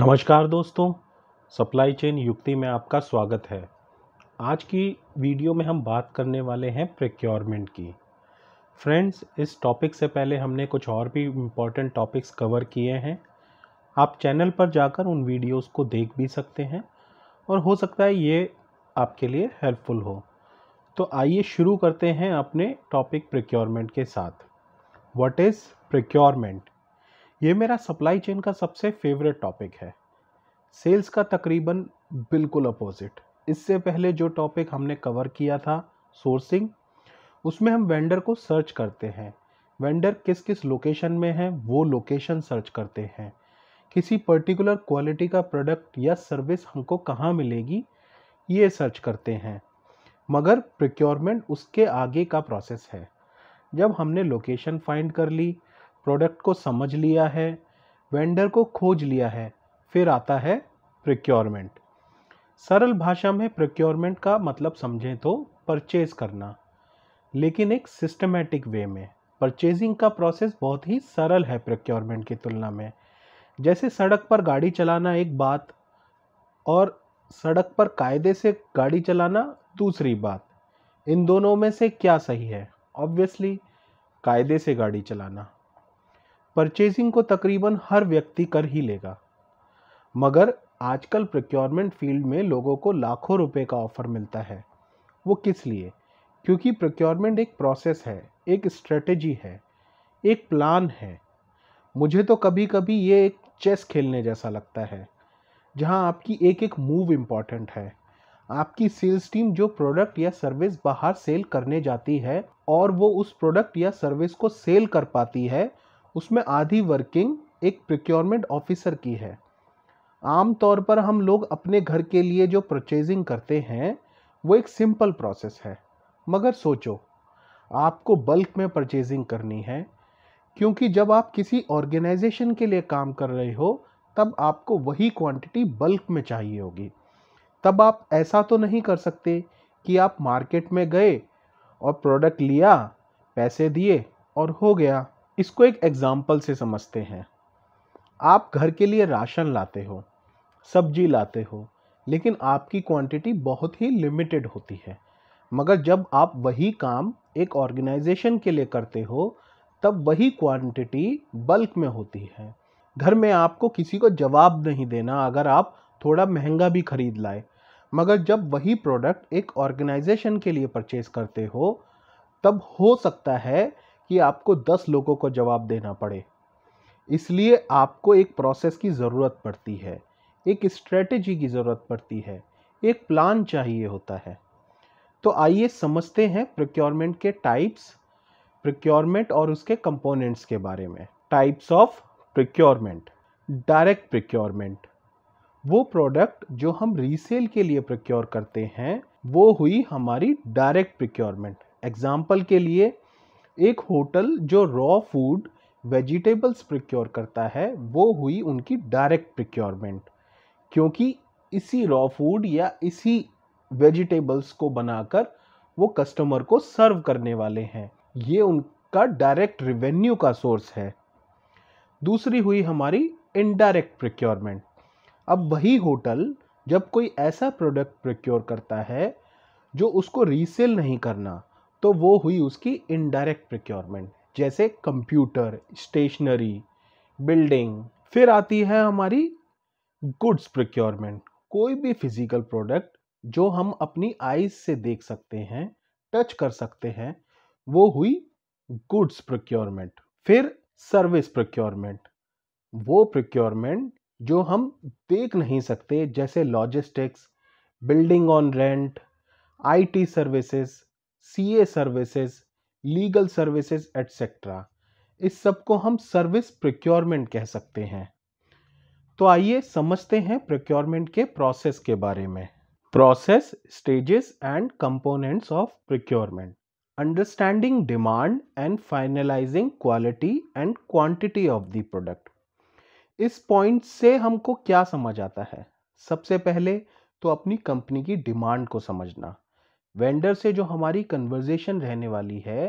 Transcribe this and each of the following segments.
नमस्कार दोस्तों supply chain युक्ति में आपका स्वागत है आज की वीडियो में हम बात करने वाले हैं प्रिक्योरमेंट की फ्रेंड्स इस टॉपिक से पहले हमने कुछ और भी इम्पॉर्टेंट टॉपिक्स कवर किए हैं आप चैनल पर जाकर उन वीडियोस को देख भी सकते हैं और हो सकता है ये आपके लिए हेल्पफुल हो तो आइए शुरू करते हैं अपने टॉपिक प्रिक्योरमेंट के साथ वट इज़ प्रिक्योरमेंट ये मेरा सप्लाई चेन का सबसे फेवरेट टॉपिक है सेल्स का तकरीबन बिल्कुल अपोजिट इससे पहले जो टॉपिक हमने कवर किया था सोर्सिंग उसमें हम वेंडर को सर्च करते हैं वेंडर किस किस लोकेशन में है वो लोकेशन सर्च करते हैं किसी पर्टिकुलर क्वालिटी का प्रोडक्ट या सर्विस हमको कहाँ मिलेगी ये सर्च करते हैं मगर प्रिक्योरमेंट उसके आगे का प्रोसेस है जब हमने लोकेशन फाइंड कर ली प्रोडक्ट को समझ लिया है वेंडर को खोज लिया है फिर आता है प्रिक्योरमेंट सरल भाषा में प्रिक्योरमेंट का मतलब समझें तो परचेज करना लेकिन एक सिस्टमेटिक वे में परचेजिंग का प्रोसेस बहुत ही सरल है प्रिक्योरमेंट की तुलना में जैसे सड़क पर गाड़ी चलाना एक बात और सड़क पर कायदे से गाड़ी चलाना दूसरी बात इन दोनों में से क्या सही है ऑब्वियसली कायदे से गाड़ी चलाना परचेजिंग को तकरीबन हर व्यक्ति कर ही लेगा मगर आजकल प्रोक्योरमेंट फील्ड में लोगों को लाखों रुपए का ऑफ़र मिलता है वो किस लिए क्योंकि प्रोक्योरमेंट एक प्रोसेस है एक स्ट्रेटजी है एक प्लान है मुझे तो कभी कभी ये एक चेस खेलने जैसा लगता है जहाँ आपकी एक एक मूव इम्पॉर्टेंट है आपकी सेल्स टीम जो प्रोडक्ट या सर्विस बाहर सेल करने जाती है और वो उस प्रोडक्ट या सर्विस को सेल कर पाती है उसमें आधी वर्किंग एक प्रिक्योरमेंट ऑफिसर की है आमतौर पर हम लोग अपने घर के लिए जो परचेजिंग करते हैं वो एक सिंपल प्रोसेस है मगर सोचो आपको बल्क में परचेजिंग करनी है क्योंकि जब आप किसी ऑर्गेनाइजेशन के लिए काम कर रहे हो तब आपको वही क्वांटिटी बल्क में चाहिए होगी तब आप ऐसा तो नहीं कर सकते कि आप मार्केट में गए और प्रोडक्ट लिया पैसे दिए और हो गया इसको एक एग्ज़ाम्पल से समझते हैं आप घर के लिए राशन लाते हो सब्जी लाते हो लेकिन आपकी क्वांटिटी बहुत ही लिमिटेड होती है मगर जब आप वही काम एक ऑर्गेनाइजेशन के लिए करते हो तब वही क्वांटिटी बल्क में होती है घर में आपको किसी को जवाब नहीं देना अगर आप थोड़ा महंगा भी खरीद लाए मगर जब वही प्रोडक्ट एक ऑर्गेनाइजेशन के लिए परचेज करते हो तब हो सकता है कि आपको दस लोगों को जवाब देना पड़े इसलिए आपको एक प्रोसेस की ज़रूरत पड़ती है एक स्ट्रेटजी की ज़रूरत पड़ती है एक प्लान चाहिए होता है तो आइए समझते हैं प्रोक्योरमेंट के टाइप्स प्रोक्योरमेंट और उसके कंपोनेंट्स के बारे में types of procurement direct procurement वो प्रोडक्ट जो हम रीसेल के लिए प्रोक्योर करते हैं वो हुई हमारी डायरेक्ट प्रोक्योरमेंट एग्जाम्पल के लिए एक होटल जो रॉ फूड वेजिटेबल्स प्रिक्योर करता है वो हुई उनकी डायरेक्ट प्रिक्योरमेंट क्योंकि इसी रॉ फूड या इसी वेजिटेबल्स को बनाकर वो कस्टमर को सर्व करने वाले हैं ये उनका डायरेक्ट रिवेन्यू का सोर्स है दूसरी हुई हमारी इनडायरेक्ट प्रिक्योरमेंट अब वही होटल जब कोई ऐसा प्रोडक्ट प्रिक्योर करता है जो उसको रीसेल नहीं करना तो वो हुई उसकी इनडायरेक्ट प्रिक्योरमेंट जैसे कंप्यूटर स्टेशनरी बिल्डिंग फिर आती है हमारी गुड्स प्रिक्योरमेंट कोई भी फिजिकल प्रोडक्ट जो हम अपनी आईज से देख सकते हैं टच कर सकते हैं वो हुई गुड्स प्रोक्योरमेंट फिर सर्विस प्रोक्योरमेंट वो प्रोक्योरमेंट जो हम देख नहीं सकते जैसे logistics building on rent IT services C A services legal services etcetera इस सब को हम सर्विस प्रिक्योरमेंट कह सकते हैं तो आइए समझते हैं प्रिक्योरमेंट के प्रोसेस के बारे में process stages and components of procurement understanding demand and finalising quality and quantity of the product इस पॉइंट से हमको क्या समझ आता है सबसे पहले तो अपनी कंपनी की डिमांड को समझना वेंडर से जो हमारी कन्वर्जेशन रहने वाली है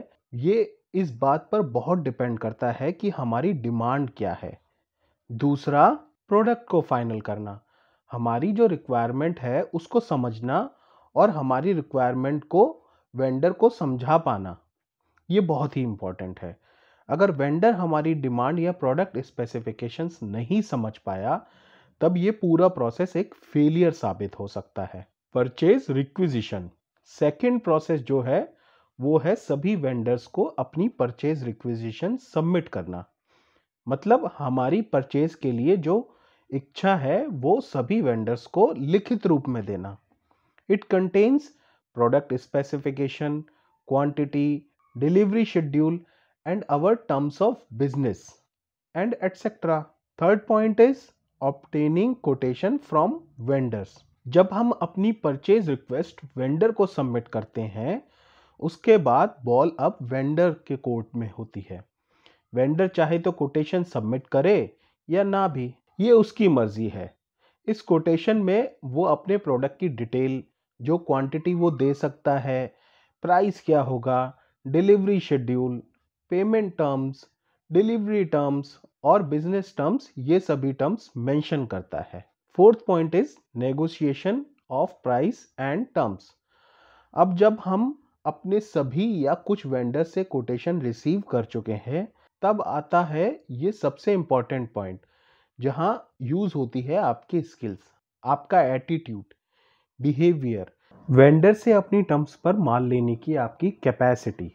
ये इस बात पर बहुत डिपेंड करता है कि हमारी डिमांड क्या है दूसरा प्रोडक्ट को फाइनल करना हमारी जो रिक्वायरमेंट है उसको समझना और हमारी रिक्वायरमेंट को वेंडर को समझा पाना ये बहुत ही इम्पॉर्टेंट है अगर वेंडर हमारी डिमांड या प्रोडक्ट स्पेसिफिकेशंस नहीं समझ पाया तब ये पूरा प्रोसेस एक फेलियर साबित हो सकता है परचेज रिक्विजिशन सेकेंड प्रोसेस जो है वो है सभी वेंडर्स को अपनी परचेज रिक्वेजिशन सबमिट करना मतलब हमारी परचेज के लिए जो इच्छा है वो सभी वेंडर्स को लिखित रूप में देना it contains product specification quantity delivery schedule and our terms of business and etcetera third point is obtaining quotation from vendors जब हम अपनी परचेज रिक्वेस्ट वेंडर को सबमिट करते हैं उसके बाद बॉल अब वेंडर के कोर्ट में होती है वेंडर चाहे तो कोटेशन सबमिट करे या ना भी ये उसकी मर्जी है इस कोटेशन में वो अपने प्रोडक्ट की डिटेल जो क्वांटिटी वो दे सकता है प्राइस क्या होगा delivery schedule payment terms delivery terms और बिजनेस टर्म्स ये सभी टर्म्स मेंशन करता है fourth point is negotiation of price and terms अब जब हम अपने सभी या कुछ वेंडर से कोटेशन रिसीव कर चुके हैं तब आता है ये सबसे इम्पॉर्टेंट पॉइंट जहाँ यूज़ होती है आपकी स्किल्स आपका एटीट्यूड बिहेवियर वेंडर से अपनी टर्म्स पर माल लेने की आपकी कैपेसिटी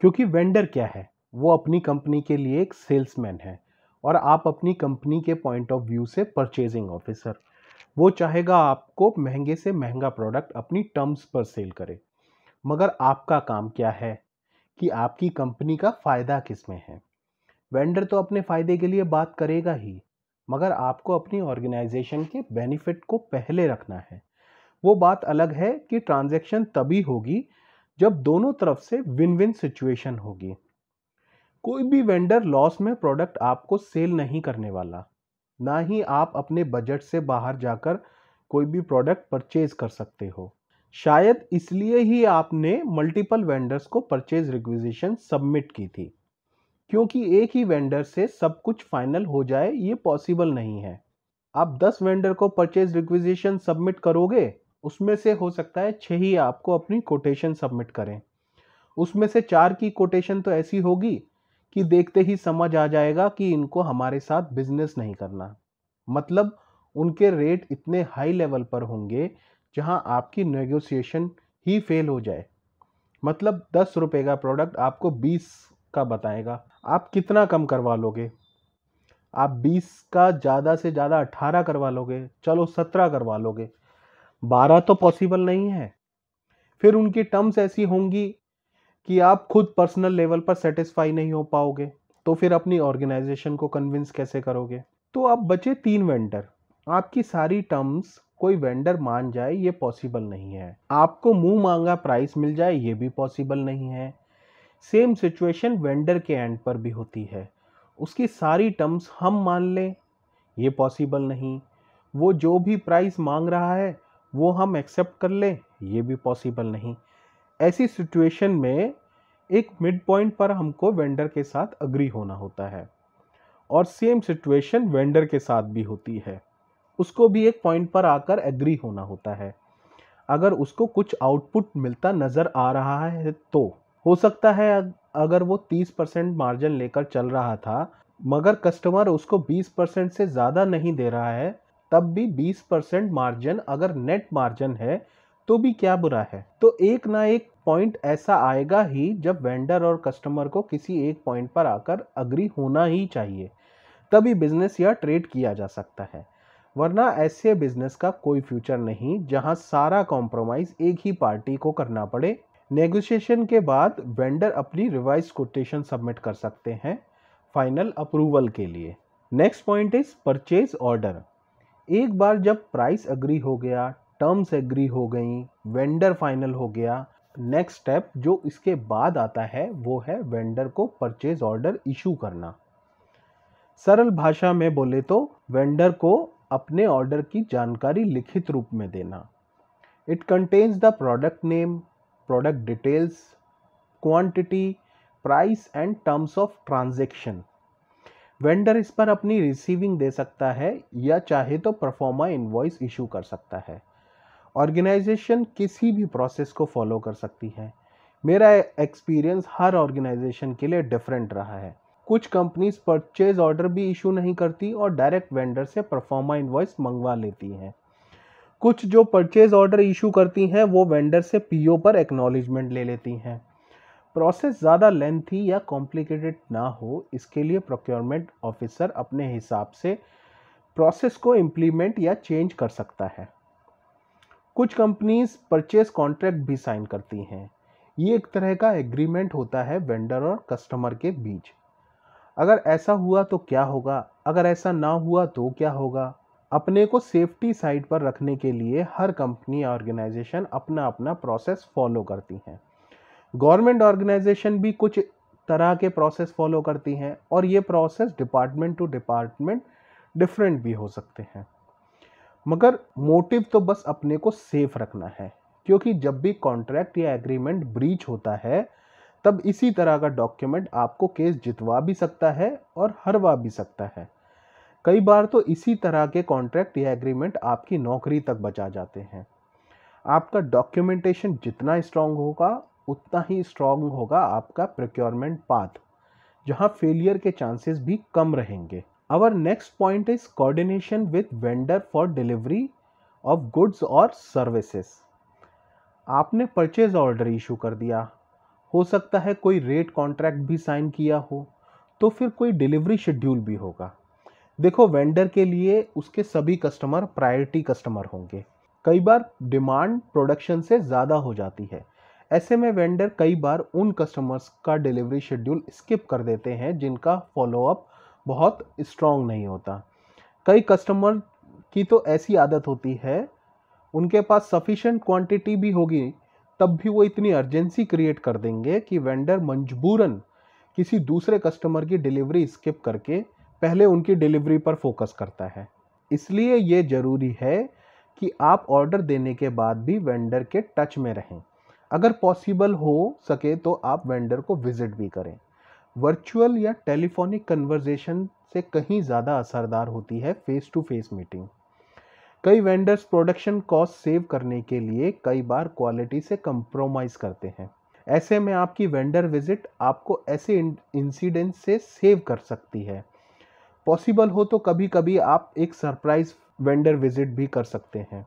क्योंकि वेंडर क्या है वो अपनी कंपनी के लिए एक सेल्समैन है और आप अपनी कंपनी के पॉइंट ऑफ व्यू से परचेजिंग ऑफिसर वो चाहेगा आपको महंगे से महंगा प्रोडक्ट अपनी टर्म्स पर सेल करे मगर आपका काम क्या है कि आपकी कंपनी का फ़ायदा किस में है वेंडर तो अपने फ़ायदे के लिए बात करेगा ही मगर आपको अपनी ऑर्गेनाइजेशन के बेनिफिट को पहले रखना है वो बात अलग है कि ट्रांजैक्शन तभी होगी जब दोनों तरफ से विन विन सिचुएशन होगी कोई भी वेंडर लॉस में प्रोडक्ट आपको सेल नहीं करने वाला ना ही आप अपने बजट से बाहर जाकर कोई भी प्रोडक्ट परचेज कर सकते हो शायद इसलिए ही आपने मल्टीपल वेंडर्स को परचेज रिक्विजिशन सबमिट की थी क्योंकि एक ही वेंडर से सब कुछ फाइनल हो जाए ये पॉसिबल नहीं है आप 10 वेंडर को परचेज रिक्विजिशन सबमिट करोगे उसमें से हो सकता है छः ही आपको अपनी कोटेशन सबमिट करें उसमें से चार की कोटेशन तो ऐसी होगी कि देखते ही समझ आ जाएगा कि इनको हमारे साथ बिजनेस नहीं करना मतलब उनके रेट इतने हाई लेवल पर होंगे जहां आपकी नेगोशिएशन ही फेल हो जाए मतलब दस रुपये का प्रोडक्ट आपको बीस का बताएगा आप कितना कम करवा लोगे आप बीस का ज़्यादा से ज़्यादा अट्ठारह करवा लोगे चलो सत्रह करवा लोगे बारह तो पॉसिबल नहीं है फिर उनकी टर्म्स ऐसी होंगी कि आप खुद पर्सनल लेवल पर सेटिस्फाई नहीं हो पाओगे तो फिर अपनी ऑर्गेनाइजेशन को कन्विंस कैसे करोगे तो आप बचे तीन वेंडर आपकी सारी टर्म्स कोई वेंडर मान जाए ये पॉसिबल नहीं है आपको मुंह मांगा प्राइस मिल जाए ये भी पॉसिबल नहीं है सेम सिचुएशन वेंडर के एंड पर भी होती है उसकी सारी टर्म्स हम मान लें ये पॉसिबल नहीं वो जो भी प्राइस मांग रहा है वो हम एक्सेप्ट कर लें ये भी पॉसिबल नहीं ऐसी सिचुएशन में एक मिड पॉइंट पर हमको वेंडर के साथ अग्री होना होता है और सेम सिचुएशन वेंडर के साथ भी होती है उसको भी एक पॉइंट पर आकर एग्री होना होता है अगर उसको कुछ आउटपुट मिलता नज़र आ रहा है तो हो सकता है अगर वो 30 परसेंट मार्जिन लेकर चल रहा था मगर कस्टमर उसको 20 परसेंट से ज़्यादा नहीं दे रहा है तब भी 20 परसेंट मार्जिन अगर नेट मार्जिन है तो भी क्या बुरा है तो एक ना एक पॉइंट ऐसा आएगा ही जब वेंडर और कस्टमर को किसी एक पॉइंट पर आकर अग्री होना ही चाहिए तभी बिजनेस या ट्रेड किया जा सकता है वरना ऐसे बिजनेस का कोई फ्यूचर नहीं जहां सारा कॉम्प्रोमाइज़ एक ही पार्टी को करना पड़े नेगोशिएशन के बाद वेंडर अपनी रिवाइज कोटेशन सबमिट कर सकते हैं फाइनल अप्रूवल के लिए next point is purchase order एक बार जब प्राइस अग्री हो गया टर्म्स एग्री हो गई वेंडर फाइनल हो गया नेक्स्ट स्टेप जो इसके बाद आता है वो है वेंडर को परचेज ऑर्डर इशू करना सरल भाषा में बोले तो वेंडर को अपने ऑर्डर की जानकारी लिखित रूप में देना it contains the product name product details quantity price and terms of transaction vendor इस पर अपनी रिसीविंग दे सकता है या चाहे तो परफॉर्मा इन्वॉइस इशू कर सकता है ऑर्गेनाइजेशन किसी भी प्रोसेस को फॉलो कर सकती है मेरा एक्सपीरियंस हर ऑर्गेनाइजेशन के लिए डिफरेंट रहा है कुछ कंपनीज परचेज ऑर्डर भी इशू नहीं करती और डायरेक्ट वेंडर से परफॉर्मा इन्वॉइस मंगवा लेती हैं कुछ जो परचेज ऑर्डर इशू करती हैं वो वेंडर से पीओ पर एक्नॉलेजमेंट ले लेती हैं प्रोसेस ज़्यादा लेंथी या कॉम्प्लिकेटेड ना हो इसके लिए प्रोक्योरमेंट ऑफिसर अपने हिसाब से प्रोसेस को इम्प्लीमेंट या चेंज कर सकता है कुछ कंपनीज परचेस कॉन्ट्रैक्ट भी साइन करती हैं ये एक तरह का एग्रीमेंट होता है वेंडर और कस्टमर के बीच अगर ऐसा हुआ तो क्या होगा अगर ऐसा ना हुआ तो क्या होगा अपने को सेफ्टी साइड पर रखने के लिए हर कंपनी ऑर्गेनाइजेशन अपना अपना प्रोसेस फॉलो करती हैं गवर्नमेंट ऑर्गेनाइजेशन भी कुछ तरह के प्रोसेस फॉलो करती हैं और ये process department to department different भी हो सकते हैं मगर मोटिव तो बस अपने को सेफ रखना है क्योंकि जब भी कॉन्ट्रैक्ट या एग्रीमेंट ब्रीच होता है तब इसी तरह का डॉक्यूमेंट आपको केस जितवा भी सकता है और हरवा भी सकता है कई बार तो इसी तरह के कॉन्ट्रैक्ट या एग्रीमेंट आपकी नौकरी तक बचा जाते हैं आपका डॉक्यूमेंटेशन जितना स्ट्रांग होगा उतना ही स्ट्रांग होगा आपका प्रोक्योरमेंट पाथ जहां फेलियर के चांसेस भी कम रहेंगे our next point is coordination with vendor for delivery of goods और services. आपने परचेज ऑर्डर इशू कर दिया हो सकता है कोई रेट कॉन्ट्रैक्ट भी साइन किया हो तो फिर कोई डिलीवरी शेड्यूल भी होगा देखो वेंडर के लिए उसके सभी कस्टमर प्रायोरिटी कस्टमर होंगे कई बार डिमांड प्रोडक्शन से ज़्यादा हो जाती है ऐसे में वेंडर कई बार उन कस्टमर्स का डिलीवरी शेड्यूल स्किप कर देते हैं जिनका फॉलोअप बहुत स्ट्रॉन्ग नहीं होता कई कस्टमर की तो ऐसी आदत होती है उनके पास सफिशेंट क्वांटिटी भी होगी तब भी वो इतनी अर्जेंसी क्रिएट कर देंगे कि वेंडर मजबूरन किसी दूसरे कस्टमर की डिलीवरी स्किप करके पहले उनकी डिलीवरी पर फोकस करता है इसलिए ये ज़रूरी है कि आप ऑर्डर देने के बाद भी वेंडर के टच में रहें अगर पॉसिबल हो सके तो आप वेंडर को विज़िट भी करें वर्चुअल या टेलीफोनिक कन्वर्जेशन से कहीं ज़्यादा असरदार होती है फेस टू फेस मीटिंग कई वेंडर्स प्रोडक्शन कॉस्ट सेव करने के लिए कई बार क्वालिटी से कंप्रोमाइज़ करते हैं ऐसे में आपकी वेंडर विजिट आपको ऐसे इंसिडेंट से सेव कर सकती है पॉसिबल हो तो कभी कभी आप एक सरप्राइज़ वेंडर विजिट भी कर सकते हैं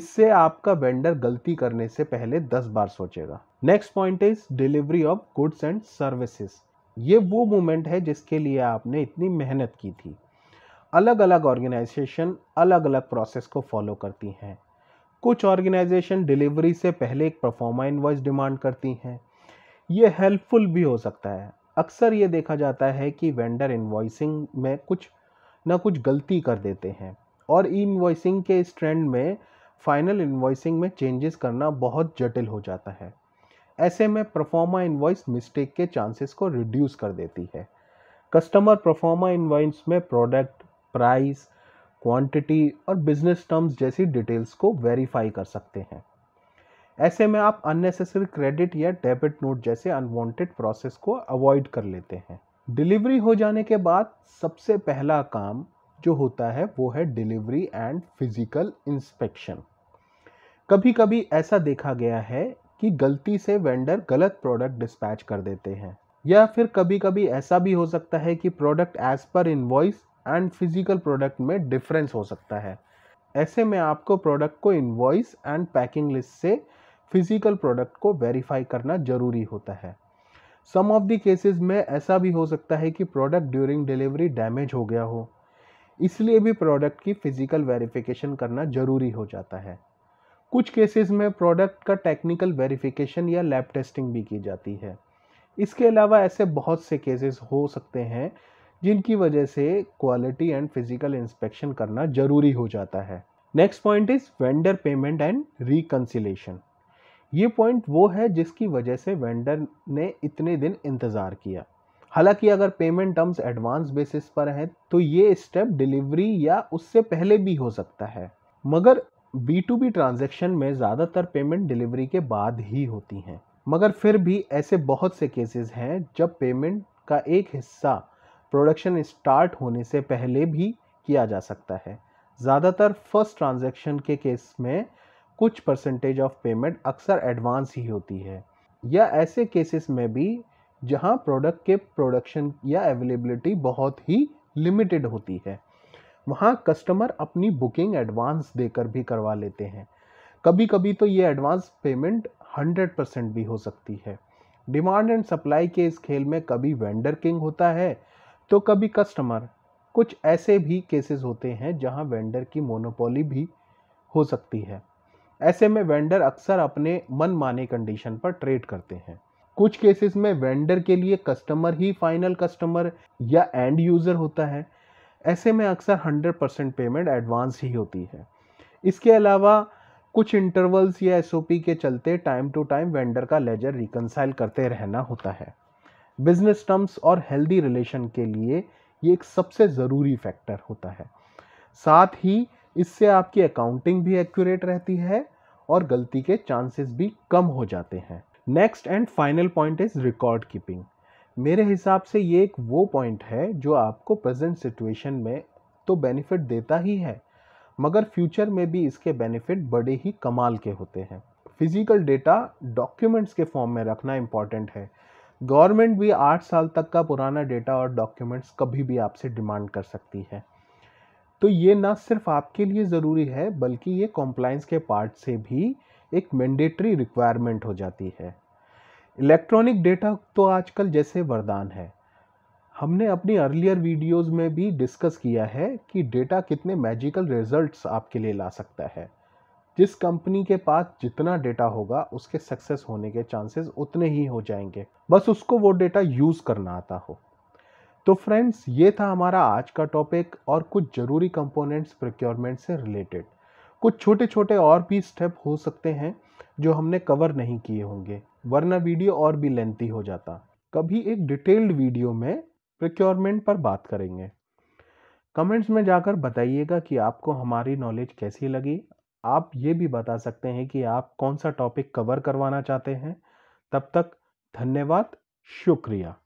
इससे आपका वेंडर गलती करने से पहले दस बार सोचेगा next point is delivery of goods and services ये वो मोमेंट है जिसके लिए आपने इतनी मेहनत की थी अलग अलग ऑर्गेनाइजेशन अलग अलग प्रोसेस को फॉलो करती हैं कुछ ऑर्गेनाइजेशन डिलीवरी से पहले एक परफॉर्मा इन्वॉइस डिमांड करती हैं ये हेल्पफुल भी हो सकता है अक्सर ये देखा जाता है कि वेंडर इन्वॉइसिंग में कुछ ना कुछ गलती कर देते हैं और इन के इस ट्रेंड में फाइनल इन्वाइसिंग में चेंजेस करना बहुत जटिल हो जाता है ऐसे में परफॉर्मा इन्वाइस मिस्टेक के चांसेस को रिड्यूस कर देती है कस्टमर परफॉर्मा इन्वॉइस में प्रोडक्ट प्राइस क्वांटिटी और बिजनेस टर्म्स जैसी डिटेल्स को वेरीफाई कर सकते हैं ऐसे में आप अननेसेसरी क्रेडिट या डेबिट नोट जैसे अनवांटेड प्रोसेस को अवॉइड कर लेते हैं डिलीवरी हो जाने के बाद सबसे पहला काम जो होता है वो है डिलीवरी एंड फिजिकल इंस्पेक्शन कभी कभी ऐसा देखा गया है कि गलती से वेंडर गलत प्रोडक्ट डिस्पैच कर देते हैं या फिर कभी कभी ऐसा भी हो सकता है कि product as per invoice and physical product में डिफरेंस हो सकता है ऐसे में आपको प्रोडक्ट को इन्वॉइस एंड पैकिंग लिस्ट से फिजिकल प्रोडक्ट को वेरीफाई करना ज़रूरी होता है सम ऑफ द केसेस में ऐसा भी हो सकता है कि प्रोडक्ट ड्यूरिंग डिलीवरी डैमेज हो गया हो इसलिए भी प्रोडक्ट की फ़िज़िकल वेरिफिकेशन करना ज़रूरी हो जाता है कुछ केसेस में प्रोडक्ट का टेक्निकल वेरिफिकेशन या लैब टेस्टिंग भी की जाती है इसके अलावा ऐसे बहुत से केसेस हो सकते हैं जिनकी वजह से क्वालिटी एंड फिजिकल इंस्पेक्शन करना ज़रूरी हो जाता है next point is vendor payment and reconciliation ये पॉइंट वो है जिसकी वजह से वेंडर ने इतने दिन इंतज़ार किया हालांकि अगर पेमेंट टर्म्स एडवांस बेसिस पर हैं तो ये स्टेप डिलीवरी या उससे पहले भी हो सकता है मगर बी टू बी ट्रांजेक्शन में ज़्यादातर पेमेंट डिलीवरी के बाद ही होती हैं मगर फिर भी ऐसे बहुत से केसेस हैं जब पेमेंट का एक हिस्सा प्रोडक्शन स्टार्ट होने से पहले भी किया जा सकता है ज़्यादातर फर्स्ट ट्रांज़ेक्शन के केस में कुछ परसेंटेज ऑफ पेमेंट अक्सर एडवांस ही होती है या ऐसे केसेस में भी जहां प्रोडक्ट के प्रोडक्शन या अवेलेबिलिटी बहुत ही लिमिटेड होती है वहाँ कस्टमर अपनी बुकिंग एडवांस देकर भी करवा लेते हैं कभी कभी तो ये एडवांस पेमेंट 100 परसेंट भी हो सकती है डिमांड एंड सप्लाई के इस खेल में कभी वेंडर किंग होता है तो कभी कस्टमर कुछ ऐसे भी केसेस होते हैं जहाँ वेंडर की मोनोपोली भी हो सकती है ऐसे में वेंडर अक्सर अपने मन माने कंडीशन पर ट्रेड करते हैं कुछ केसेस में वेंडर के लिए कस्टमर ही फाइनल कस्टमर या एंड यूज़र होता है ऐसे में अक्सर 100 परसेंट पेमेंट एडवांस ही होती है इसके अलावा कुछ इंटरवल्स या एस के चलते टाइम टू टाइम वेंडर का लेजर रिकनसाइल करते रहना होता है बिजनेस टर्म्स और हेल्दी रिलेशन के लिए ये एक सबसे ज़रूरी फैक्टर होता है साथ ही इससे आपकी अकाउंटिंग भी एक्यूरेट रहती है और गलती के चांसेस भी कम हो जाते हैं next and final point is record keeping मेरे हिसाब से ये एक वो पॉइंट है जो आपको प्रेजेंट सिचुएशन में तो बेनिफिट देता ही है मगर फ्यूचर में भी इसके बेनिफिट बड़े ही कमाल के होते हैं फिजिकल डेटा डॉक्यूमेंट्स के फॉर्म में रखना इम्पॉर्टेंट है गवर्नमेंट भी आठ साल तक का पुराना डेटा और डॉक्यूमेंट्स कभी भी आपसे डिमांड कर सकती है तो ये ना सिर्फ आपके लिए ज़रूरी है बल्कि ये कॉम्प्लाइंस के पार्ट से भी एक मैंडेटरी रिक्वायरमेंट हो जाती है इलेक्ट्रॉनिक डेटा तो आजकल जैसे वरदान है हमने अपनी अर्लियर वीडियोस में भी डिस्कस किया है कि डेटा कितने मैजिकल रिजल्ट्स आपके लिए ला सकता है जिस कंपनी के पास जितना डेटा होगा उसके सक्सेस होने के चांसेस उतने ही हो जाएंगे बस उसको वो डेटा यूज़ करना आता हो तो फ्रेंड्स ये था हमारा आज का टॉपिक और कुछ ज़रूरी कंपोनेंट्स प्रोक्योरमेंट से रिलेटेड कुछ छोटे छोटे और भी स्टेप हो सकते हैं जो हमने कवर नहीं किए होंगे वरना वीडियो और भी लेंथी हो जाता कभी एक डिटेल्ड वीडियो में प्रिक्योरमेंट पर बात करेंगे कमेंट्स में जाकर बताइएगा कि आपको हमारी नॉलेज कैसी लगी आप ये भी बता सकते हैं कि आप कौन सा टॉपिक कवर करवाना चाहते हैं तब तक धन्यवाद शुक्रिया